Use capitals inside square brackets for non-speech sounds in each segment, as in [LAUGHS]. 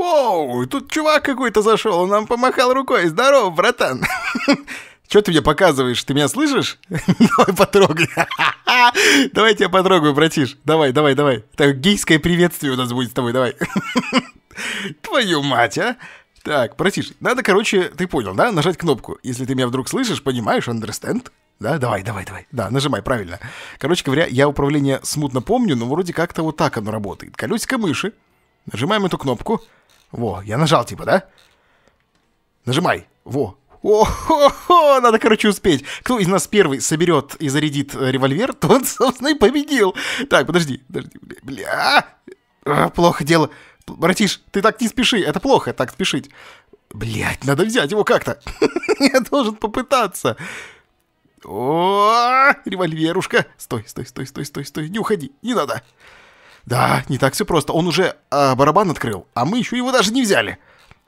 «Воу, тут чувак какой-то зашел, он нам помахал рукой. Здорово, братан!» [LAUGHS] Что ты мне показываешь? Ты меня слышишь? [LAUGHS] Давай потрогай. [LAUGHS] давай тебя потрогаю, братиш. Давай, давай, давай. Так, гейское приветствие у нас будет с тобой, давай. Твою мать, а? Так, братиш, надо, короче, ты понял, да? Нажать кнопку. Если ты меня вдруг слышишь, понимаешь, understand? Да, давай, давай, давай. Да, нажимай, правильно. Короче говоря, я управление смутно помню, но вроде как-то вот так оно работает. Колесико мыши. Нажимаем эту кнопку. Во, я нажал типа, да? Нажимай. Во. О-хо-хо, надо, короче, успеть. Кто из нас первый соберет и зарядит э, револьвер, [LAUGHS] тот, собственно, и победил. Так, подожди, подожди, бля, бля. А, плохо дело. Братиш, ты так не спеши, это плохо так спешить. Блять, надо взять его как-то. [LAUGHS] Я должен попытаться. О, револьверушка. Стой, стой, стой, стой, стой, стой, не уходи, не надо. Да, не так все просто. Он уже а, барабан открыл, а мы еще его даже не взяли.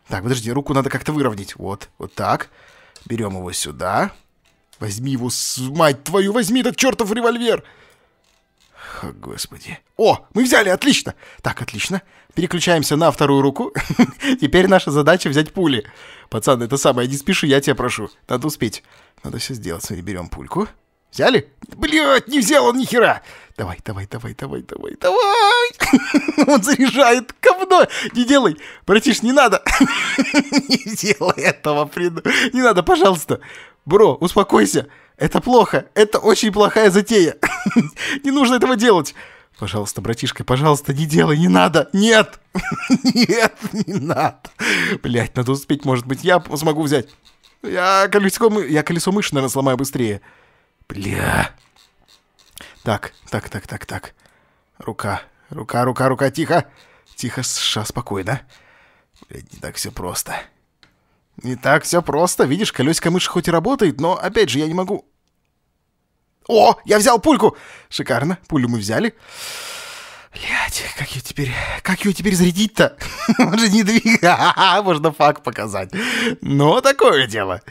Так, подожди, руку надо как-то выровнять. Вот, вот так. Берем его сюда. Возьми его, мать твою, возьми этот чертов револьвер. О, господи. О, мы взяли, отлично. Так, отлично. Переключаемся на вторую руку. [LAUGHS] Теперь наша задача взять пули. пацаны. это самое, не спеши, я тебя прошу. Надо успеть. Надо все сделать. Смотри, берем пульку. Взяли? Блядь, не взял он ни хера. Давай, давай, давай, давай, давай, давай. [LAUGHS] Он заряжает говно. Не делай. Братиш, не надо. [LAUGHS] Не делай этого, приду. Не надо, пожалуйста. Бро, успокойся. Это плохо. Это очень плохая затея. [LAUGHS] Не нужно этого делать. Пожалуйста, братишка, пожалуйста, не делай, не надо. Нет. Нет, не надо. Блять, надо успеть, может быть, я смогу взять. Я колесо, я колесо мыши, наверное, сломаю быстрее. Бля. Так, так, так, так, так. Рука, рука, рука, рука, тихо. Тихо, США, спокойно. Блядь, не так все просто. Не так все просто. Видишь, колесико мыши хоть и работает, но, опять же, я не могу... О, я взял пульку! Шикарно, пулю мы взяли. Блять, как ее теперь... Как ее теперь зарядить-то? [LAUGHS] Он же не двигается, [LAUGHS] Можно факт показать. Но такое дело.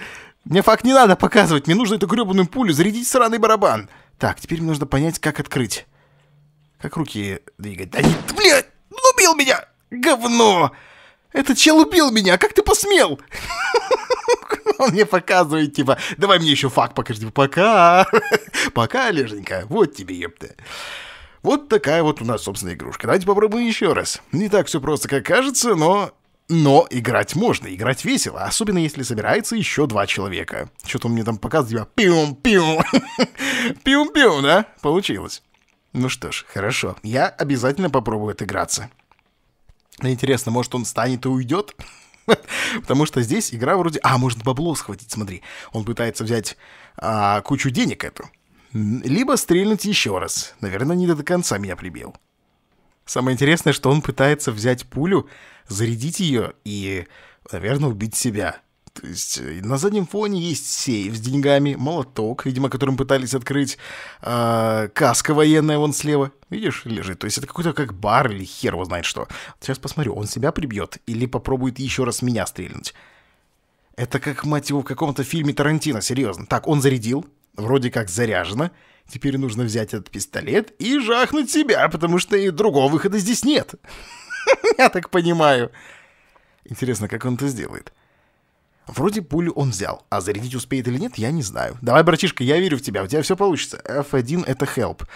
Мне факт не надо показывать, мне нужно эту гребаную пулю, зарядить сраный барабан. Так, теперь мне нужно понять, как открыть. Как руки двигать. Да не, блядь, убил меня! Говно! Этот чел убил меня, как ты посмел? [LAUGHS] Он мне показывает, типа, давай мне еще факт покажи. Типа, пока, [LAUGHS] пока, леженька. вот тебе, епта. Вот такая вот у нас, собственно, игрушка. Давайте попробуем еще раз. Не так все просто, как кажется, но но играть можно, играть весело, особенно если собирается еще два человека. Что-то он мне там показывает, типа пиум-пиум. Пиум-пиум, [LAUGHS] да? Получилось. Ну что ж, хорошо. Я обязательно попробую отыграться. Интересно, может он станет и уйдет? [LAUGHS] Потому что здесь игра вроде... А, может бабло схватить, смотри. Он пытается взять а, кучу денег эту. Либо стрельнуть еще раз. Наверное, не до конца меня прибил. Самое интересное, что он пытается взять пулю, зарядить ее и, наверное, убить себя. То есть э, на заднем фоне есть сейф с деньгами, молоток, видимо, которым пытались открыть, э, каска военная вон слева, видишь, лежит. То есть это какой-то как бар или хер его знает что. Сейчас посмотрю, он себя прибьет или попробует еще раз меня стрельнуть. Это как, мать его, в каком-то фильме Тарантино, серьезно. Так, он зарядил, вроде как заряжено, Теперь нужно взять этот пистолет и жахнуть себя, потому что и другого выхода здесь нет. [LAUGHS] Я так понимаю. Интересно, как он это сделает. Вроде пулю он взял, а зарядить успеет или нет, я не знаю. Давай, братишка, я верю в тебя, у тебя все получится. F1 — это help.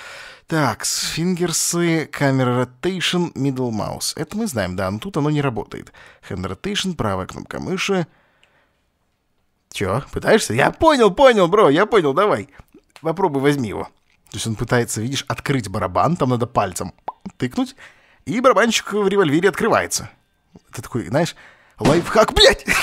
Так, фингерсы, камера rotation, middle mouse. Это мы знаем, да, но тут оно не работает. Hand rotation, правая кнопка мыши. Че? пытаешься? Я понял, понял, бро, я понял, давай попробуй возьми его. То есть он пытается, видишь, открыть барабан, там надо пальцем тыкнуть, и барабанщик в револьвере открывается. Ты такой, знаешь, лайфхак, блядь! [LAUGHS]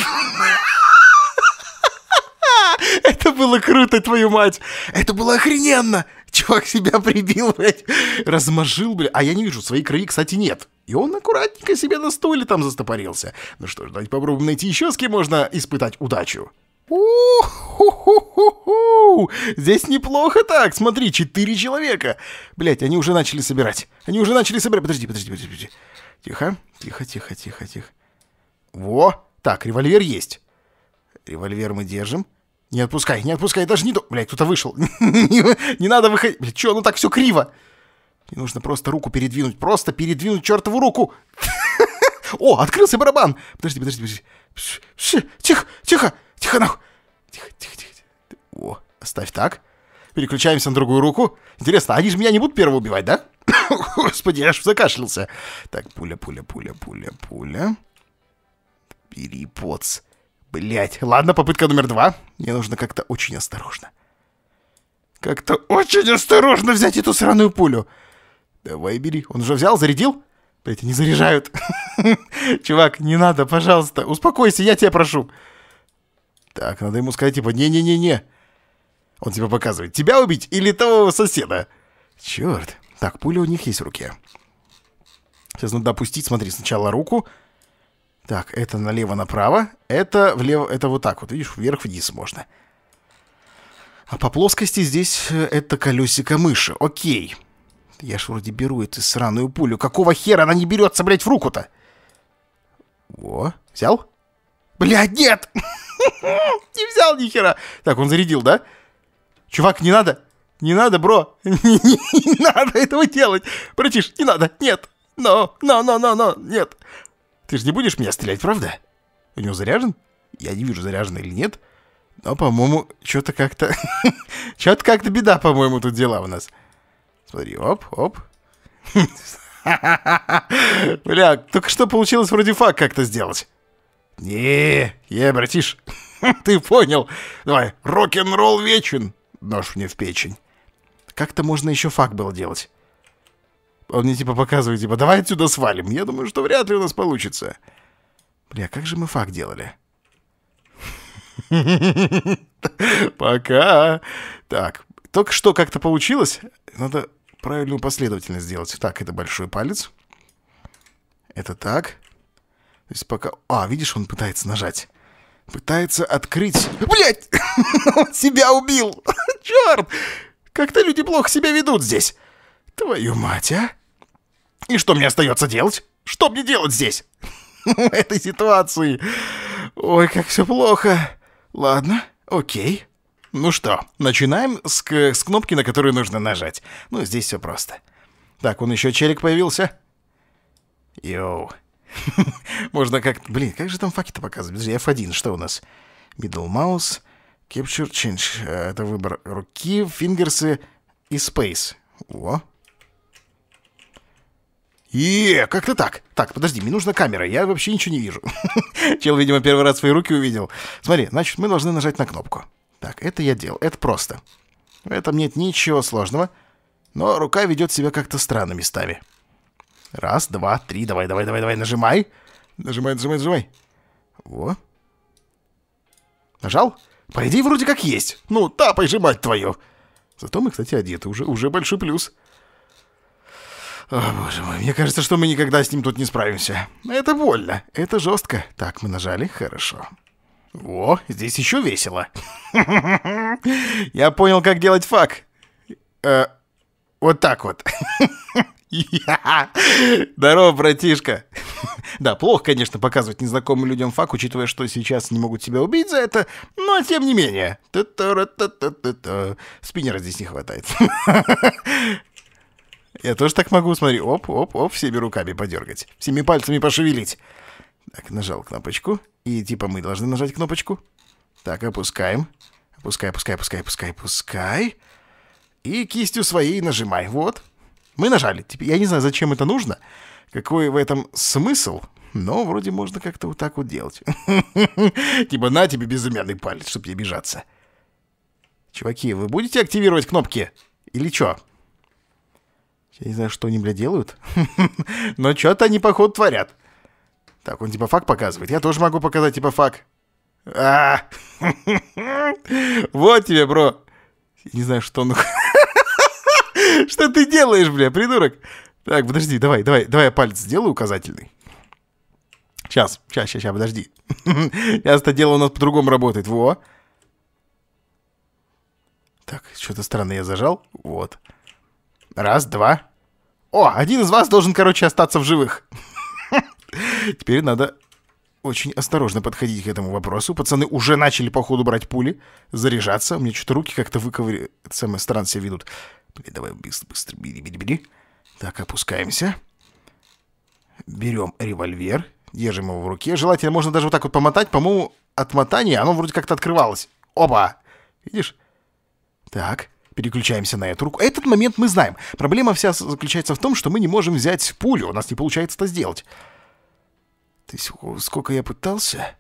Это было круто, твою мать! Это было охрененно! Чувак себя прибил, блядь, размажил, блядь. А я не вижу, своей крови, кстати, нет. И он аккуратненько себе на стуле там застопорился. Ну что ж, давайте попробуем найти еще, с кем можно испытать удачу. У-ху-ху-ху! Здесь неплохо так! Смотри, четыре человека! Блять, они уже начали собирать. Они уже начали собирать. Подожди, подожди, подожди, подожди. Тихо, тихо, тихо, тихо, тихо. Во! Так, револьвер есть. Револьвер мы держим. Не отпускай, не отпускай, даже не... Блять, кто-то вышел. [LAUGHS] Не надо выходить. Блять, чё, ну так все криво. Мне нужно просто руку передвинуть. Просто передвинуть чертову руку. [LAUGHS] О, открылся барабан. Подожди, подожди, подожди. Тихо, тихо. Тихо нахуй. Тихо, тихо, тихо. О, оставь так. Переключаемся на другую руку. Интересно, они же меня не будут первого убивать, да? [COUGHS] Господи, я аж закашлялся. Так, пуля, пуля, пуля, пуля, пуля. Бери, поц. Блять. Ладно, попытка номер два. Мне нужно как-то очень осторожно. Как-то очень осторожно взять эту сраную пулю. Давай, бери. Он уже взял, зарядил? Блять, они заряжают. [LAUGHS] Чувак, не надо, пожалуйста. Успокойся, я тебя прошу. Так, надо ему сказать, типа, не-не-не-не. Он тебе типа, показывает, тебя убить или того соседа? Черт. Так, пуля у них есть в руке. Сейчас надо опустить, смотри, сначала руку. Так, это налево-направо, это влево, это вот так вот, видишь, вверх-вниз можно. А по плоскости здесь э, это колесико мыши, окей. Я ж вроде беру эту сраную пулю. Какого хера она не берется, блядь, в руку-то? Во, взял? Блядь, нет! [LAUGHS] [LAUGHS] Не взял ни хера. Так, он зарядил, да? Чувак, не надо. Не надо, бро. [LAUGHS] Не надо этого делать. Братиш, не надо. Нет. Но, но, но, но, но. Нет. Ты же не будешь меня стрелять, правда? У него заряжен? Я не вижу, заряжен или нет. Но, по-моему, что-то как-то... [LAUGHS] что-то как-то беда, по-моему, тут дела у нас. Смотри, оп, оп. Бля, только что получилось вроде факт как-то сделать. Не, я, братиш, [LAUGHS] ты понял. Давай, рок-н-ролл вечен. Нож мне в печень. Как-то можно еще факт был делать. Он мне типа показывает, типа, давай отсюда свалим. Я думаю, что вряд ли у нас получится. Бля, как же мы факт делали? [LAUGHS] Пока. Так, только что как-то получилось. Надо правильную последовательность сделать. Так, это большой палец. Это так. Здесь пока... А, видишь, он пытается нажать. Пытается открыть... Блять! [LAUGHS] Он себя убил! [LAUGHS] Черт! Как-то люди плохо себя ведут здесь. Твою мать, а? И что мне остается делать? Что мне делать здесь? [LAUGHS] В этой ситуации. Ой, как все плохо. Ладно, окей. Ну что, начинаем с, с кнопки, на которую нужно нажать. Ну, здесь все просто. Так, он еще челик появился. Йоу. [LAUGHS] Можно как-то... Блин, как же там факи-то показывать? Подожди, F1, что у нас? Middle mouse, capture, change. Э, это выбор руки, фингерсы и space. О. Е, как-то так. Так, подожди, мне нужна камера, я вообще ничего не вижу. [LAUGHS] Чел, видимо, первый раз свои руки увидел. Смотри, значит, мы должны нажать на кнопку. Так, это я делал, это просто. В этом нет ничего сложного, но рука ведет себя как-то странно местами. Раз, два, три. Давай, давай, давай, давай. Нажимай. Нажимай, нажимай, нажимай. Во. Нажал? По идее, вроде как есть. Ну, тапай же, мать твою. Зато мы, кстати, одеты. Уже, уже большой плюс. О, боже мой, мне кажется, что мы никогда с ним тут не справимся. Это больно, это жестко. Так, мы нажали, хорошо. Во, здесь еще весело. [LAUGHS] Я понял, как делать фак. Э, вот так вот. [LAUGHS] [LAUGHS] Здорово, братишка. [LAUGHS] Да, плохо, конечно, показывать незнакомым людям факт, учитывая, что сейчас не могут тебя убить за это, но тем не менее. Спиннера здесь не хватает. [LAUGHS] Я тоже так могу, смотри, оп, оп, оп, всеми руками подергать, всеми пальцами пошевелить. Так, нажал кнопочку, и типа мы должны нажать кнопочку. Так, опускаем. Опускай, опускай, опускай, опускай, опускай. И кистью своей нажимай, вот. Мы нажали. Теперь я не знаю, зачем это нужно, какой в этом смысл, но вроде можно как-то вот так вот делать. [LAUGHS] Типа на тебе безымянный палец, чтобы не обижаться. Чуваки, вы будете активировать кнопки? Или чё? Я не знаю, что они, бля, делают. [LAUGHS] Но что-то они, походу, творят. Так, он типа факт показывает. Я тоже могу показать типа факт. А! [LAUGHS] вот тебе, бро. Не знаю, что он... Что ты делаешь, бля, придурок? Так, подожди, давай, давай, давай я палец сделаю указательный. Сейчас, сейчас, сейчас, сейчас, подожди. [LAUGHS] Сейчас это дело у нас по-другому работает. Во. Так, что-то странное я зажал. Вот. Раз, два. О, один из вас должен, короче, остаться в живых. [LAUGHS] Теперь надо очень осторожно подходить к этому вопросу. Пацаны уже начали, походу, брать пули, заряжаться. У меня что-то руки как-то выковыри... Самое странно себя ведут. Давай быстро, быстро, бери, бери, бери. Так, опускаемся. Берем револьвер, держим его в руке. Желательно можно даже вот так вот помотать. По-моему, отмотание, оно вроде как-то открывалось. Опа! Видишь? Так, переключаемся на эту руку. Этот момент мы знаем. Проблема вся заключается в том, что мы не можем взять пулю. У нас не получается это сделать. Ты сколько я пытался?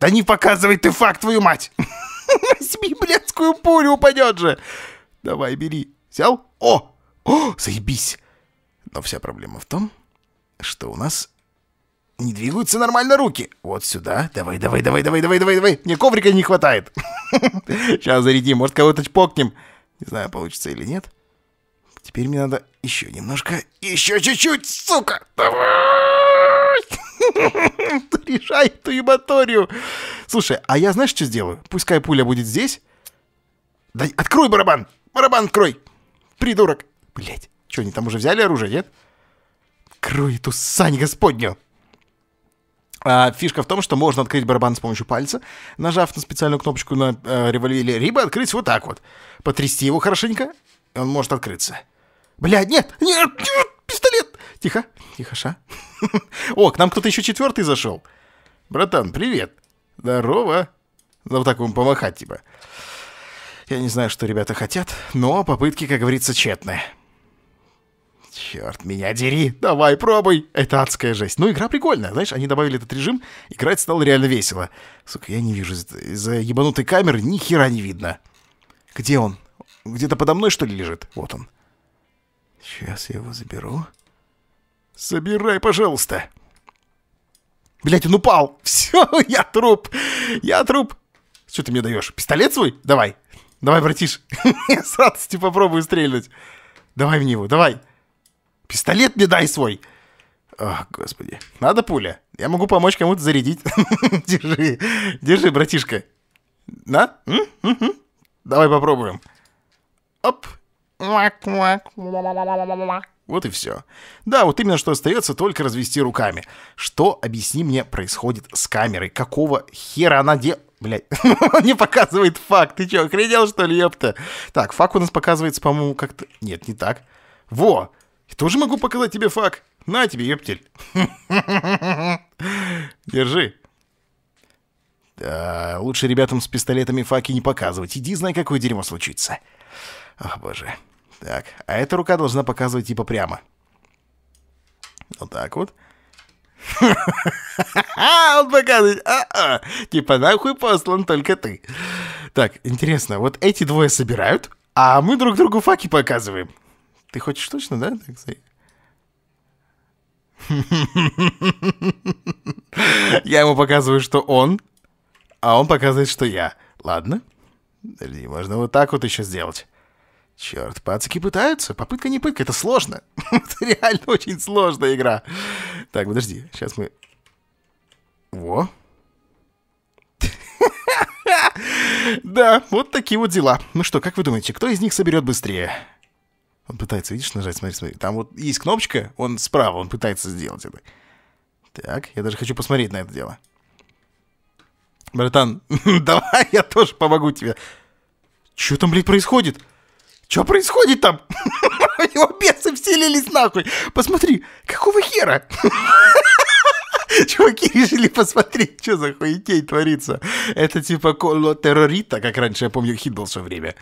Да не показывай ты факт, твою мать! [LAUGHS] Возьми блядскую пулю, упадет же! Давай, бери. Взял? О! О, заебись! Но вся проблема в том, что у нас не двигаются нормально руки. Вот сюда. Давай, давай, давай, давай, давай, давай, давай. Мне коврика не хватает. Сейчас [LAUGHS] зарядим. Может, кого-то чпокнем. Не знаю, получится или нет. Теперь мне надо еще немножко. Еще чуть-чуть, сука. Давай! [LAUGHS] Решай эту ебаторию. Слушай, а я знаешь, что сделаю? Пускай пуля будет здесь. Да открой барабан. Барабан крой! Придурок! Блять, что, они там уже взяли оружие, нет? Крой эту сань господню! А, фишка в том, что можно открыть барабан с помощью пальца, нажав на специальную кнопочку на э, револьвере, либо открыть вот так вот. Потрясти его хорошенько, и он может открыться. Блядь, нет, нет, нет, пистолет! Тихо, тихо, ша. [LAUGHS] О, к нам кто-то еще четвертый зашел. Братан, привет. Здорово. Ну, вот так ему помахать, типа. Я не знаю, что ребята хотят, но попытки, как говорится, тщетны. Черт, меня дери! Давай, пробуй! Это адская жесть. Ну, игра прикольная, знаешь, они добавили этот режим, играть стало реально весело. Сука, я не вижу, из-за ебанутой камеры ни хера не видно. Где он? Где-то подо мной, что ли, лежит? Вот он. Сейчас я его заберу. Собирай, пожалуйста. Блять, он упал. [LAUGHS] Все, я труп. Я труп. Что ты мне даешь? Пистолет свой? Давай. Давай, братиш. [LAUGHS] С радостью попробую стрельнуть. Давай в него, давай. Пистолет мне дай свой. О, господи. Надо пуля. Я могу помочь кому-то зарядить. [LAUGHS] держи, держи, братишка. На? Давай попробуем. Оп. Вот и все. Да, вот именно что остается, только развести руками. Что, объясни мне, происходит с камерой? Какого хера она делает? Блять, он [LAUGHS] не показывает факт. Ты что, охренел, что ли, ёпта? Так, фак у нас показывается, по-моему, как-то... Нет, не так. Во! Я тоже могу показать тебе фак. На тебе, ептель. [LAUGHS] Держи. Да, лучше ребятам с пистолетами факи не показывать. Иди, знай, какое дерьмо случится. Ах, боже. Так, а эта рука должна показывать типа прямо. Вот так вот. [LAUGHS] Он показывает, а-а, типа нахуй послан только ты. Так, интересно, вот эти двое собирают, а мы друг другу факи показываем. Ты хочешь точно, да? Так сказать? [LAUGHS] Я ему показываю, что он, а он показывает, что я. Ладно. можно вот так вот еще сделать. Черт, пацаки пытаются. Попытка не пытка, это сложно. [LAUGHS] это реально очень сложная игра. Так, подожди, сейчас мы... Во. [LAUGHS] да, вот такие вот дела. Ну что, как вы думаете, кто из них соберет быстрее? Он пытается, видишь, нажать, смотри, смотри. Там вот есть кнопочка, он справа, он пытается сделать это. Так, я даже хочу посмотреть на это дело. Братан, [LAUGHS] давай я тоже помогу тебе. Что там, блядь, происходит? Что происходит там? У [LAUGHS] него бесы вселились нахуй. Посмотри, какого хера? [LAUGHS] Чуваки решили посмотреть, что за хуетей творится. Это типа коло ну, террорита, как раньше, я помню, хит был все время.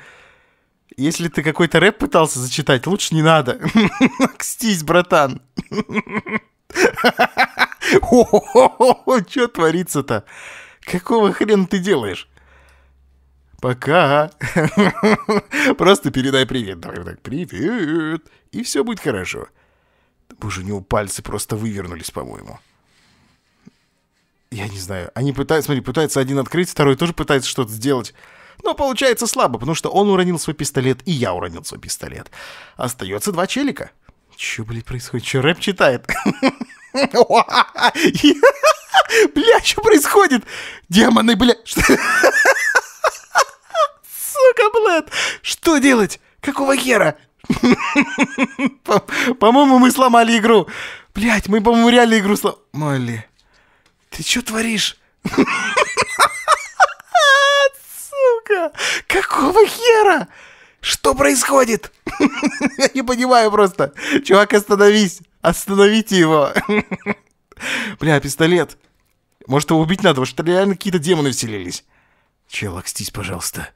Если ты какой-то рэп пытался зачитать, лучше не надо. [LAUGHS] Кстись, братан. Что творится-то? Какого хрена ты делаешь? пока. [LAUGHS] Просто передай привет. Давай так, привет. И все будет хорошо. Боже, у него пальцы просто вывернулись, по-моему. Я не знаю. Они пытаются, смотри, пытаются один открыть, второй тоже пытается что-то сделать. Но получается слабо, потому что он уронил свой пистолет, и я уронил свой пистолет. Остается два челика. Че, блядь, происходит? Че, рэп читает? [LAUGHS] Бля, что происходит? Демоны, бля каблет! Что делать? Какого хера? [LAUGHS] По-моему, мы сломали игру. Блять, мы, по-моему, реально игру сломали. Ты что творишь? [LAUGHS] Сука! Какого хера? Что происходит? [LAUGHS] Я не понимаю просто. Чувак, остановись. Остановите его. Бля, пистолет. Может, его убить надо, потому что реально какие-то демоны вселились. Чел, окстись, пожалуйста.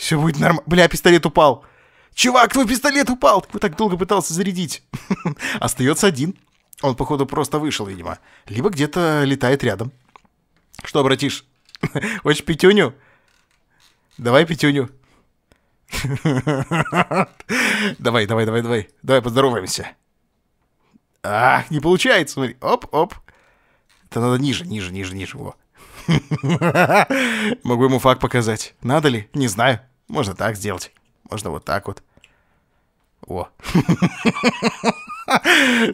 Все будет нормально. Бля, пистолет упал. Чувак, твой пистолет упал. Ты так долго пытался зарядить. [LAUGHS] Остается один. Он, походу, просто вышел, видимо. Либо где-то летает рядом. Что, братиш? [LAUGHS] Хочешь пятюню? Давай пятюню. [LAUGHS] Давай, давай, давай, давай. Давай поздороваемся. А, не получается, смотри. Оп, оп. Это надо ниже, ниже, ниже, ниже. Во. Могу ему факт показать. Надо ли? Не знаю. Можно так сделать. Можно вот так вот. О.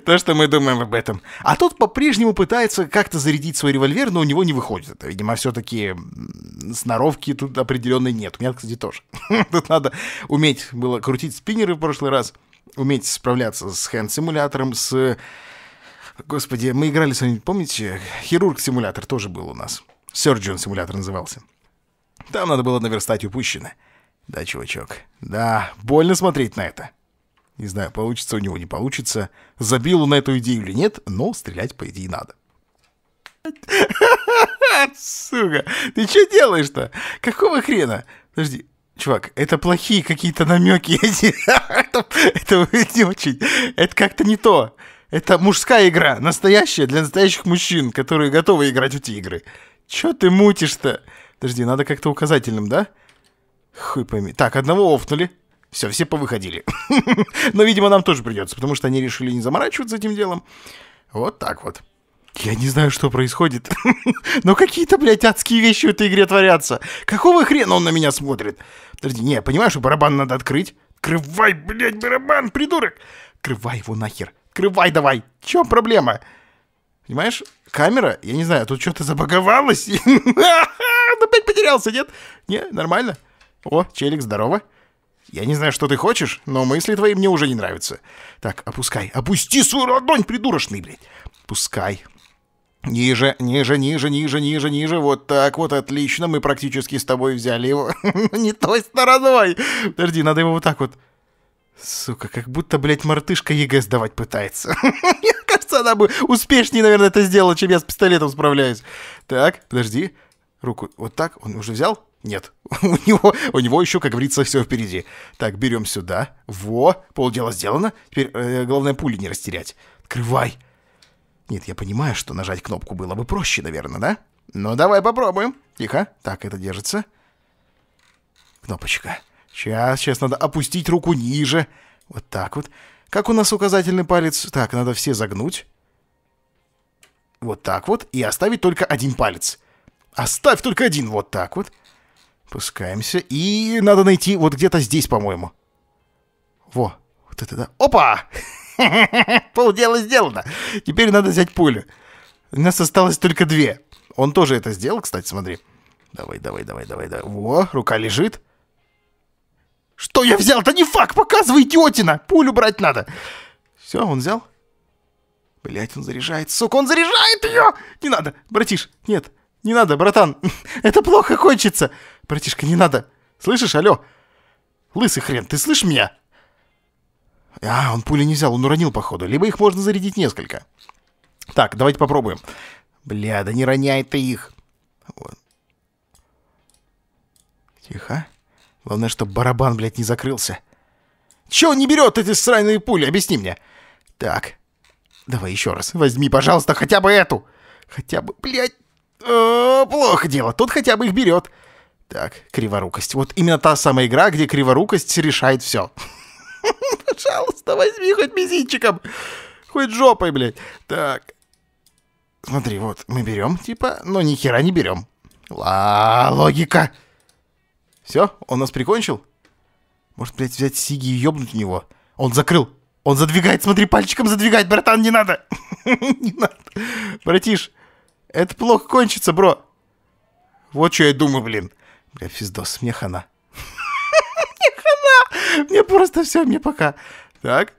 То, что мы думаем об этом. А тот по-прежнему пытается как-то зарядить свой револьвер, но у него не выходит. Это, видимо, все-таки сноровки тут определенной нет. У меня, кстати, тоже. [LAUGHS] Тут надо уметь было крутить спиннеры в прошлый раз, уметь справляться с хенд-симулятором, с... Господи, мы играли с вами, помните, хирург-симулятор тоже был у нас. Surgeon симулятор назывался. Там надо было наверстать упущенное. Да, чувачок. Да, больно смотреть на это. Не знаю, получится у него, не получится. Забил он на эту идею или нет, но стрелять, по идее, надо. [LAUGHS] Сука, ты что делаешь-то? Какого хрена? Подожди, чувак, это плохие какие-то намеки. [LAUGHS] это, это не очень. Это как-то не то. Это мужская игра, настоящая для настоящих мужчин, которые готовы играть в эти игры. Чё ты мутишь-то? Подожди, надо как-то указательным, да? Да. Хуй пойми. Так, одного офнули. Все, все повыходили. [LAUGHS] Но, видимо, нам тоже придется, потому что они решили не заморачиваться этим делом. Вот так вот. Я не знаю, что происходит. [LAUGHS] Но какие-то, блядь, адские вещи в этой игре творятся. Какого хрена он на меня смотрит? Подожди, не, понимаешь, что барабан надо открыть? Крывай, блядь, барабан, придурок! Крывай его нахер. Крывай давай. Чё проблема? Понимаешь, камера, я не знаю, тут что-то забаговалось. Он [LAUGHS] ну, опять потерялся, нет? Не, нормально. «О, Челик, здорово!» «Я не знаю, что ты хочешь, но мысли твои мне уже не нравятся. Так, опускай, опусти свою ладонь, придурочный, блядь! Пускай!» Ниже, ниже, ниже, ниже, ниже, ниже. Вот так вот, отлично. Мы практически с тобой взяли его [LAUGHS] не той стороной. Подожди, надо его вот так вот. Сука, как будто, блядь, мартышка ЕГЭ сдавать пытается. [LAUGHS] Мне кажется, она бы успешнее, наверное, это сделала, чем я с пистолетом справляюсь. Так, подожди. Руку вот так. Он уже взял? Нет, [LAUGHS] у него, у него еще, как говорится, все впереди. Так, берем сюда. Во, полдела сделано. Теперь э, главное пули не растерять. Открывай. Нет, я понимаю, что нажать кнопку было бы проще, наверное, да? Ну, давай попробуем. Тихо. Так, это держится. Кнопочка. Сейчас, сейчас надо опустить руку ниже. Вот так вот. Как у нас указательный палец? Так, надо все загнуть. Вот так вот. И оставить только один палец. Оставь только один. Вот так вот. Пускаемся. И надо найти вот где-то здесь, по-моему. Во. Вот это да. Опа! [LAUGHS] Полдела сделано. Теперь надо взять пулю. У нас осталось только две. Он тоже это сделал, кстати, смотри. Давай, давай, давай, давай, давай. Во, рука лежит. Что я взял Да Не факт, показывай, идиотина! Пулю брать надо. Все, он взял. Блять, он заряжает, сука, он заряжает ее! Не надо, братиш, нет, не надо, братан, [LAUGHS] это плохо кончится. Братишка, не надо. Слышишь, алё, Лысый хрен, ты слышишь меня? А, он пули не взял, он уронил, походу. Либо их можно зарядить несколько. Так, давайте попробуем. Бля, да не роняй ты их. Вот. Тихо. Главное, чтобы барабан, блядь, не закрылся. Чё он не берет эти сраные пули? Объясни мне. Так. Давай еще раз. Возьми, пожалуйста, хотя бы эту. Хотя бы, блядь. Э, плохо дело, тут хотя бы их берет. Так, криворукость. Вот именно та самая игра, где криворукость решает все. [LAUGHS] Пожалуйста, возьми хоть мизинчиком. Хоть жопой, блядь. Так. Смотри, вот мы берем, типа, но ни хера не берем. Ла, логика. Все, он нас прикончил? Может, блядь, взять Сиги и ёбнуть в него? Он закрыл. Он задвигает, смотри, пальчиком задвигать, братан, не надо. [LAUGHS] не надо. Братиш, это плохо кончится, бро. Вот что я думаю, блин. Бля, физдос, мне хана. [LAUGHS] Мне хана. Мне просто все, мне пока. Так.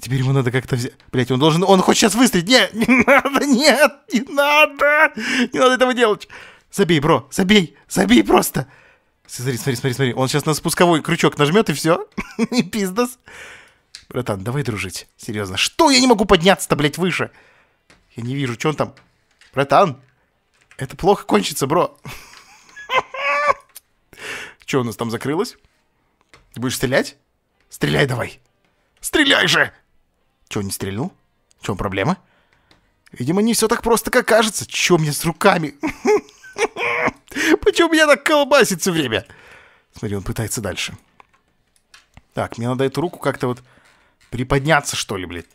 Теперь ему надо как-то взять... Блять, он должен... Он хочет сейчас выстрелить. Нет, не надо, нет, не надо. Не надо этого делать. Забей, бро, забей, забей просто. Смотри, смотри, смотри, смотри. Он сейчас на спусковой крючок нажмет и все. [LAUGHS] И пиздос. Братан, давай дружить. Серьезно. Что я не могу подняться-то, блядь, выше? Я не вижу, что он там. Братан, это плохо кончится, бро. Что у нас там закрылось? Ты будешь стрелять? Стреляй давай. Стреляй же! Чего не стрельнул? В чем проблема? Видимо, не все так просто, как кажется. Че мне с руками? Почему меня так колбасит все время? Смотри, он пытается дальше. Так, мне надо эту руку как-то вот приподняться, что ли, блядь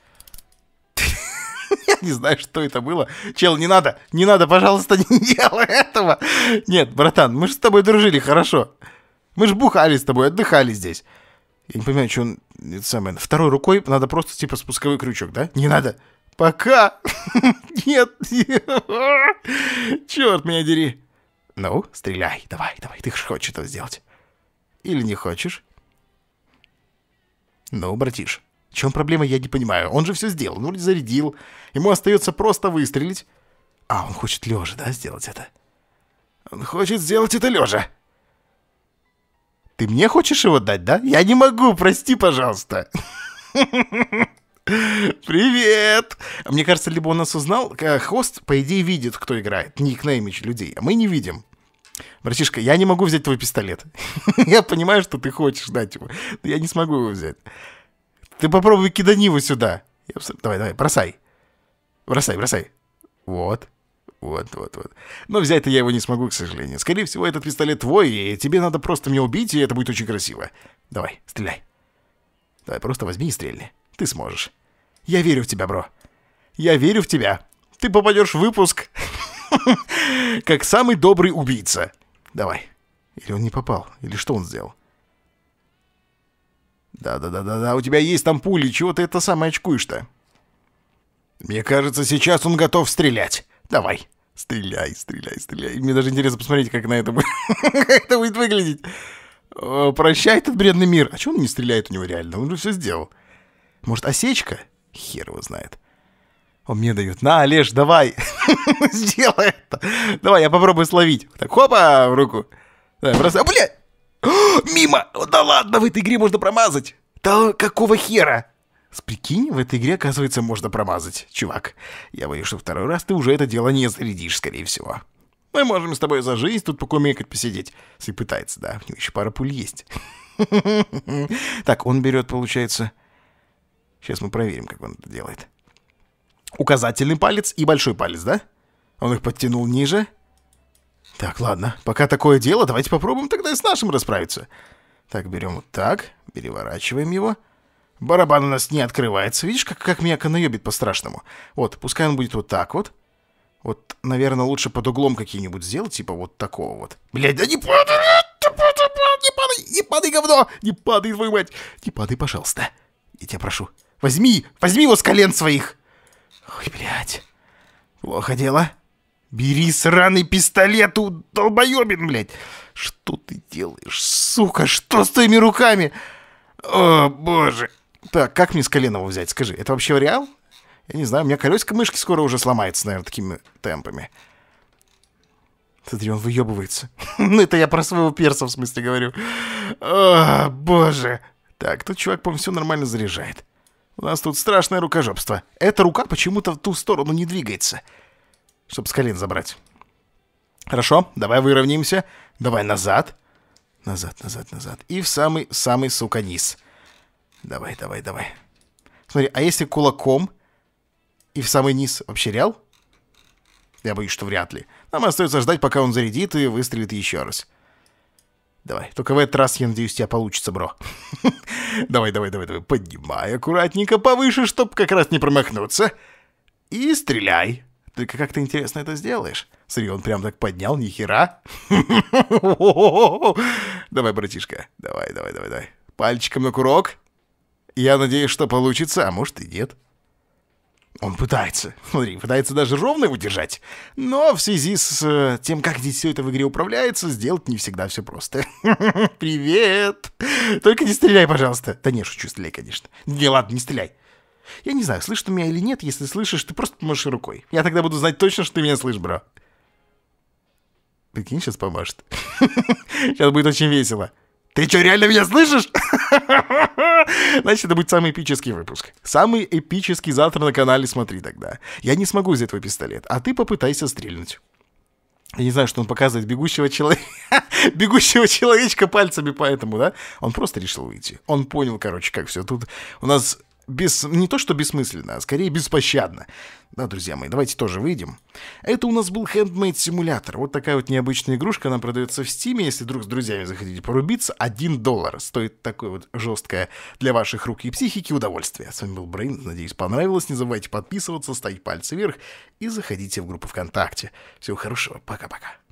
не знаю, что это было. Чел, не надо, не надо, пожалуйста, [LAUGHS] не делай этого. Нет, братан, мы же с тобой дружили хорошо. Мы же бухали с тобой, отдыхали здесь. Я не понимаю, что он... Это самое. Второй рукой надо просто, типа, спусковой крючок, да? Не надо. Пока. [LAUGHS] Нет. [LAUGHS] Черт меня дери. Ну, стреляй, давай, давай. Ты же хочешь это сделать. Или не хочешь? Ну, братиш, чем проблема, я не понимаю. Он же все сделал, ну, зарядил. Ему остается просто выстрелить. А, он хочет лежа, да, сделать это? Он хочет сделать это лежа. Ты мне хочешь его дать, да? Я не могу, прости, пожалуйста. [LAUGHS] Привет! А мне кажется, либо он нас узнал, э, хост, по идее, видит, кто играет, никнеймич людей, а мы не видим. Братишка, я не могу взять твой пистолет. [LAUGHS] я понимаю, что ты хочешь дать его, но я не смогу его взять. Ты попробуй кидани его сюда. Я... Давай, давай, бросай. Бросай, бросай. Вот. Вот, вот, вот. Но взять-то я его не смогу, к сожалению. Скорее всего, этот пистолет твой, и тебе надо просто меня убить, и это будет очень красиво. Давай, стреляй. Давай, просто возьми и стрельни. Ты сможешь. Я верю в тебя, бро. Я верю в тебя. Ты попадешь в выпуск [LAUGHS] как самый добрый убийца. Давай. Или он не попал, или что он сделал? Да-да-да-да-да, у тебя есть там пули, чего ты это самое очкуешь-то? Мне кажется, сейчас он готов стрелять. Давай, стреляй, стреляй, стреляй. Мне даже интересно посмотреть, как на это будет, [LAUGHS] выглядеть. Э, прощай этот бредный мир. А чего он не стреляет у него реально? Он же все сделал. Может, осечка? Хер его знает. Он мне дает. На, Олеж, давай. [LAUGHS] Сделай это. Давай, я попробую словить. Так, хопа, в руку. Да, просто... А, блядь! мимо! Да ладно, в этой игре можно промазать! Да какого хера?» Прикинь, в этой игре, оказывается, можно промазать, чувак. Я боюсь, что второй раз ты уже это дело не зарядишь, скорее всего. Мы можем с тобой за жизнь тут покумекать, посидеть. Если пытается, да, у него еще пара пуль есть. [LAUGHS] Так, он берет, получается... Сейчас мы проверим, как он это делает. Указательный палец и большой палец, да? Он их подтянул ниже. Так, ладно, пока такое дело, давайте попробуем тогда и с нашим расправиться. Так, берем вот так, переворачиваем его. Барабан у нас не открывается. Видишь, как, как меня канаебит по-страшному? Вот, пускай он будет вот так вот. Вот, наверное, лучше под углом какие-нибудь сделать, типа вот такого вот. Блядь, да не падай, не падай, не падай, говно, не падай, твою мать. Не падай, пожалуйста. Я тебя прошу. Возьми, возьми его с колен своих. Ой, блядь. Плохо дело. Бери сраный пистолет, у долбоебин, блядь! Что ты делаешь, сука? Что с твоими руками? О, боже! Так, как мне с коленного взять, скажи? Это вообще вариал? Я не знаю, у меня колесико мышки скоро уже сломается, наверное, такими темпами. Смотри, он выебывается. [LAUGHS] ну, это я про своего перса, в смысле, говорю. О, боже. Так, тут чувак, по-моему, все нормально заряжает. У нас тут страшное рукожопство. Эта рука почему-то в ту сторону не двигается. — чтобы скалин забрать. Хорошо, давай выровняемся. Давай назад. Назад, назад, назад. И в самый-самый, сука, низ. Давай, давай, давай. Смотри, а если кулаком и в самый низ вообще реал? Я боюсь, что вряд ли. Нам остается ждать, пока он зарядит и выстрелит еще раз. Давай. Только в этот раз, я надеюсь, у тебя получится, бро. [LAUGHS] Давай, давай, давай, давай. Поднимай аккуратненько повыше, чтобы как раз не промахнуться. И стреляй. Только как ты интересно это сделаешь? Смотри, он прям так поднял, нихера. Давай, братишка, давай, давай, давай, давай. Пальчиком на курок. Я надеюсь, что получится, а может и нет. Он пытается, смотри, пытается даже ровно его держать. Но в связи с э, тем, как здесь все это в игре управляется, сделать не всегда все просто. [LAUGHS] Привет! Только не стреляй, пожалуйста. Да не, шучу, стреляй, конечно. Не, ладно, не стреляй. Я не знаю, слышишь ты меня или нет. Если слышишь, ты просто помаши рукой. Я тогда буду знать точно, что ты меня слышишь, бро. Прикинь, сейчас помашет. Сейчас [LAUGHS] будет очень весело. Ты что, реально меня слышишь? [LAUGHS] Значит, это будет самый эпический выпуск. Самый эпический завтра на канале смотри тогда. Я не смогу взять твой пистолет, а ты попытайся стрельнуть. Я не знаю, что он показывает бегущего человека, [LAUGHS] бегущего человечка пальцами поэтому, да? Он просто решил выйти. Он понял, короче, как все. Тут у нас без, не то что бессмысленно, а скорее беспощадно. Да, друзья мои, давайте тоже выйдем. Это у нас был Handmade симулятор. Вот такая вот необычная игрушка, она продается в Стиме. Если вдруг с друзьями захотите порубиться, 1 доллар стоит такое вот жесткое для ваших рук и психики удовольствие. С вами был Брейн, надеюсь, понравилось. Не забывайте подписываться, ставить пальцы вверх и заходите в группу ВКонтакте. Всего хорошего, пока-пока.